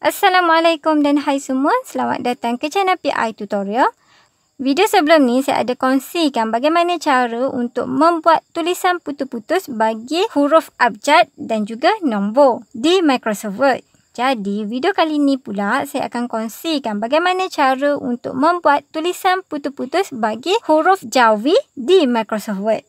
Assalamualaikum dan hai semua. Selamat datang ke channel PI Tutorial. Video sebelum ni saya ada kongsikan bagaimana cara untuk membuat tulisan putus-putus bagi huruf abjad dan juga nombor di Microsoft Word. Jadi video kali ni pula saya akan kongsikan bagaimana cara untuk membuat tulisan putus-putus bagi huruf jawi di Microsoft Word.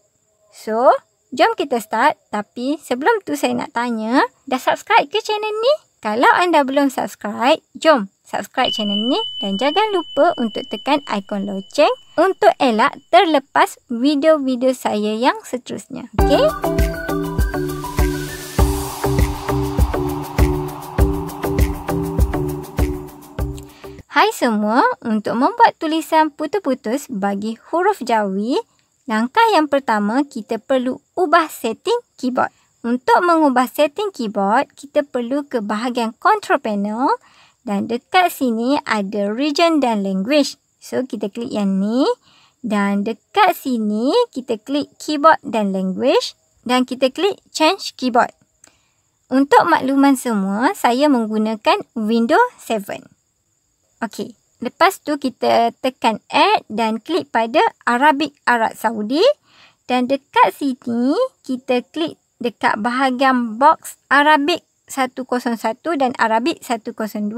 So, jom kita start. Tapi sebelum tu saya nak tanya, dah subscribe ke channel ni? Kalau anda belum subscribe, jom subscribe channel ni dan jangan lupa untuk tekan ikon loceng untuk elak terlepas video-video saya yang seterusnya. Okay? Hai semua, untuk membuat tulisan putus-putus bagi huruf jawi, langkah yang pertama kita perlu ubah setting keyboard. Untuk mengubah setting keyboard, kita perlu ke bahagian control panel dan dekat sini ada region dan language. So, kita klik yang ni dan dekat sini kita klik keyboard dan language dan kita klik change keyboard. Untuk makluman semua, saya menggunakan Windows 7. Okey, lepas tu kita tekan add dan klik pada Arabic Arab Saudi dan dekat sini kita klik dekat bahagian box Arabic 101 dan Arabic 102.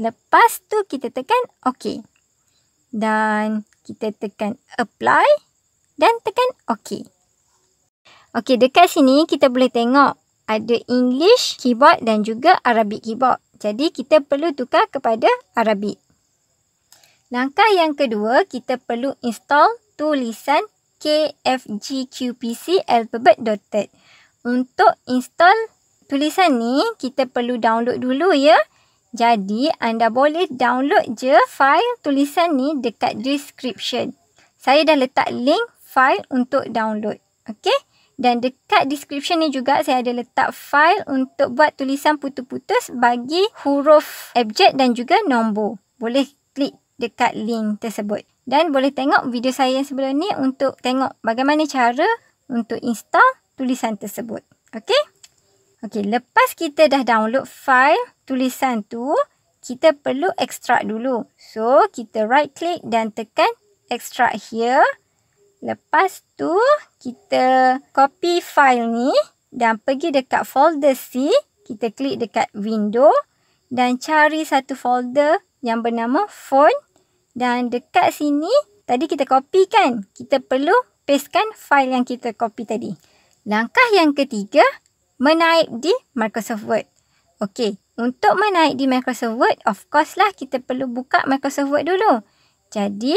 Lepas tu kita tekan OK. Dan kita tekan apply dan tekan OK. OK, dekat sini kita boleh tengok ada English keyboard dan juga Arabic keyboard. Jadi kita perlu tukar kepada Arabic. Langkah yang kedua, kita perlu install tulisan KFGQPCAlphabet dotted. Untuk install tulisan ni, kita perlu download dulu ya. Jadi, anda boleh download je file tulisan ni dekat description. Saya dah letak link file untuk download. Okay? Dan dekat description ni juga saya ada letak file untuk buat tulisan putus-putus bagi huruf abjad dan juga nombor. Boleh klik dekat link tersebut. Dan boleh tengok video saya yang sebelum ni untuk tengok bagaimana cara untuk install tulisan tersebut. Okey? Okey, lepas kita dah download file tulisan tu, kita perlu extract dulu. So, kita right click dan tekan extract here. Lepas tu, kita copy file ni dan pergi dekat folder C. Kita klik dekat window dan cari satu folder yang bernama phone dan dekat sini, tadi kita copy kan? Kita perlu pastekan file yang kita copy tadi. Langkah yang ketiga, menaip di Microsoft Word. Okey, untuk menaip di Microsoft Word, of course lah kita perlu buka Microsoft Word dulu. Jadi,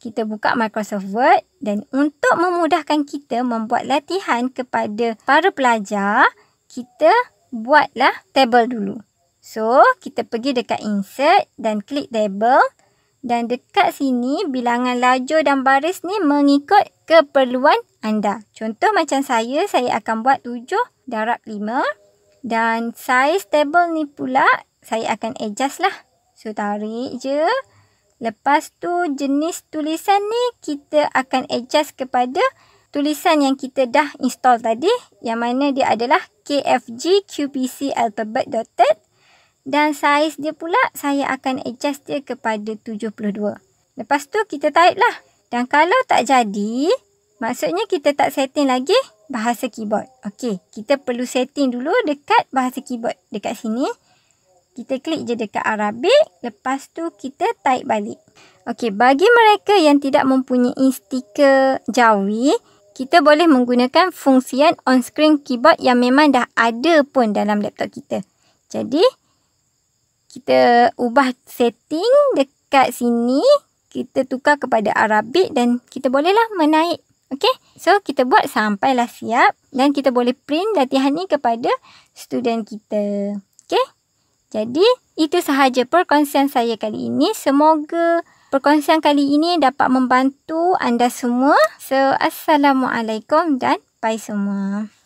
kita buka Microsoft Word dan untuk memudahkan kita membuat latihan kepada para pelajar, kita buatlah table dulu. So, kita pergi dekat insert dan klik table. Dan dekat sini, bilangan laju dan baris ni mengikut keperluan anda. Contoh macam saya, saya akan buat 7 darab 5. Dan saiz table ni pula, saya akan adjust lah. So, tarik je. Lepas tu, jenis tulisan ni kita akan adjust kepada tulisan yang kita dah install tadi. Yang mana dia adalah KFG dan saiz dia pula saya akan adjust dia kepada 72. Lepas tu kita type lah. Dan kalau tak jadi, maksudnya kita tak setting lagi bahasa keyboard. Okey, kita perlu setting dulu dekat bahasa keyboard dekat sini. Kita klik je dekat Arabic. Lepas tu kita type balik. Okey, bagi mereka yang tidak mempunyai stiker jawi, kita boleh menggunakan fungsian on-screen keyboard yang memang dah ada pun dalam laptop kita. Jadi, kita ubah setting dekat sini. Kita tukar kepada Arabic dan kita bolehlah menaik. Okay. So, kita buat sampailah siap. Dan kita boleh print latihan ni kepada student kita. Okay. Jadi, itu sahaja perkongsian saya kali ini. Semoga perkongsian kali ini dapat membantu anda semua. So, Assalamualaikum dan bye semua.